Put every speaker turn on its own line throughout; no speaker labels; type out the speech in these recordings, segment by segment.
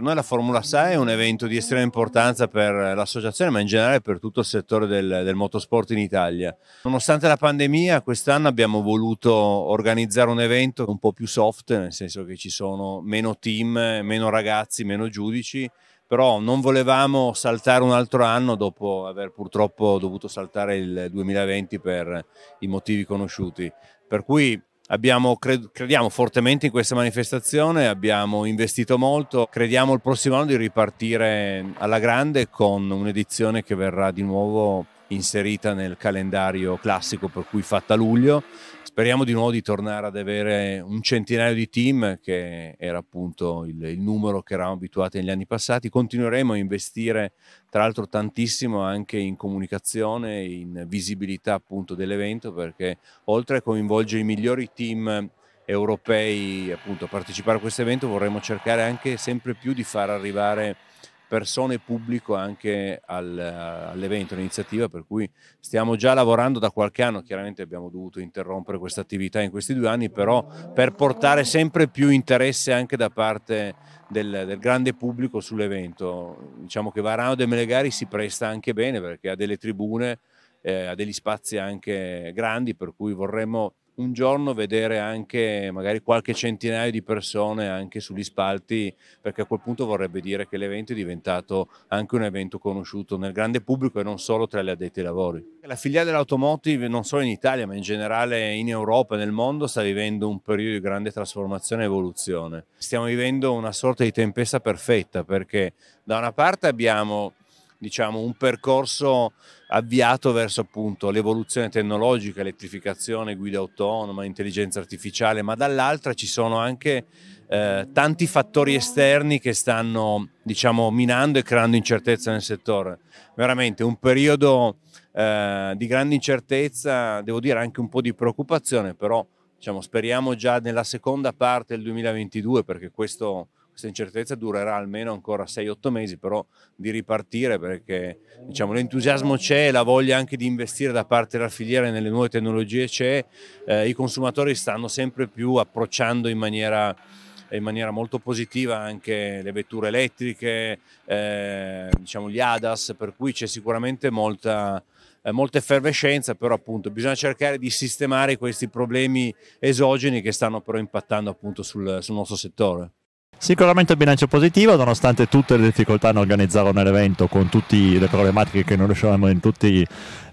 per noi la Formula 6 è un evento di estrema importanza per l'associazione, ma in generale per tutto il settore del, del, motorsport in Italia. Nonostante la pandemia, quest'anno abbiamo voluto organizzare un evento un po' più soft, nel senso che ci sono meno team, meno ragazzi, meno giudici, però non volevamo saltare un altro anno dopo aver purtroppo dovuto saltare il 2020 per i motivi conosciuti. Per cui Abbiamo, crediamo fortemente in questa manifestazione, abbiamo investito molto, crediamo il prossimo anno di ripartire alla grande con un'edizione che verrà di nuovo inserita nel calendario classico per cui fatta a luglio. Speriamo di nuovo di tornare ad avere un centinaio di team, che era appunto il, il numero che eravamo abituati negli anni passati. Continueremo a investire, tra l'altro, tantissimo anche in comunicazione, in visibilità appunto dell'evento, perché oltre a coinvolgere i migliori team europei appunto a partecipare a questo evento, vorremmo cercare anche sempre più di far arrivare persone e pubblico anche al, all'evento, all'iniziativa, per cui stiamo già lavorando da qualche anno, chiaramente abbiamo dovuto interrompere questa attività in questi due anni, però per portare sempre più interesse anche da parte del, del grande pubblico sull'evento. Diciamo che Varano de Melegari si presta anche bene perché ha delle tribune, eh, ha degli spazi anche grandi, per cui vorremmo un giorno vedere anche magari qualche centinaio di persone anche sugli spalti, perché a quel punto vorrebbe dire che l'evento è diventato anche un evento conosciuto nel grande pubblico e non solo tra gli addetti ai lavori. La filiale dell'automotive non solo in Italia, ma in generale in Europa e nel mondo sta vivendo un periodo di grande trasformazione e evoluzione. Stiamo vivendo una sorta di tempesta perfetta perché da una parte abbiamo diciamo, un percorso avviato verso appunto l'evoluzione tecnologica, elettrificazione, guida autonoma, intelligenza artificiale, ma dall'altra ci sono anche eh, tanti fattori esterni che stanno diciamo, minando e creando incertezza nel settore. Veramente un periodo eh, di grande incertezza, devo dire anche un po' di preoccupazione, però diciamo, speriamo già nella seconda parte del 2022 perché questo questa incertezza durerà almeno ancora 6-8 mesi, però di ripartire perché diciamo, l'entusiasmo c'è, la voglia anche di investire da parte della filiera nelle nuove tecnologie c'è, eh, i consumatori stanno sempre più approcciando in maniera in maniera molto positiva anche le vetture elettriche, eh, diciamo gli ADAS, per cui c'è sicuramente molta, eh, molta effervescenza, però appunto bisogna cercare di sistemare questi problemi esogeni che stanno però impattando appunto sul, sul nostro settore.
Sicuramente il bilancio positivo, nonostante tutte le difficoltà organizzare un evento con tutte le problematiche che non riuscivamo in tutti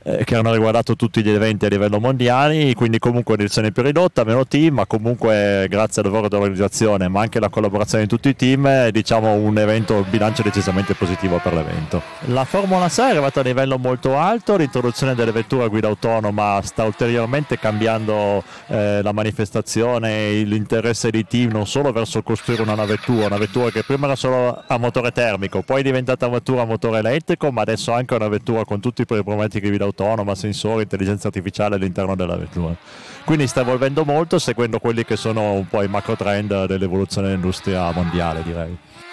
eh, che hanno riguardato tutti gli eventi a livello mondiale, quindi comunque edizione più ridotta, meno team, ma comunque eh, grazie al lavoro dell'organizzazione, ma anche alla collaborazione di tutti i team, è, eh, diciamo un evento bilancio decisamente positivo per l'evento. La Formula 6 è arrivata a livello molto alto, l'introduzione delle vetture a guida autonoma sta ulteriormente cambiando eh, la manifestazione, e l'interesse dei team non solo verso costruire una vettura, una vettura che prima era solo a motore termico, poi è diventata una vettura a motore elettrico, ma adesso anche una vettura con tutti i problematiche di guida autonoma autonoma, sensori, intelligenza artificiale all'interno della vettura. Quindi sta evolvendo molto seguendo quelli che sono un po' i macro trend dell'evoluzione dell'industria mondiale, direi.